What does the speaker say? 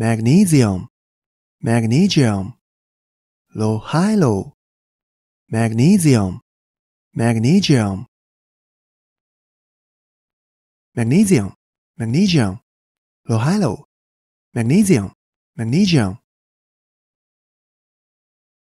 magnesium, magnesium, lohilo, magnesium, magnesium, magnesium, magnesium, lohilo, magnesium, magnesium.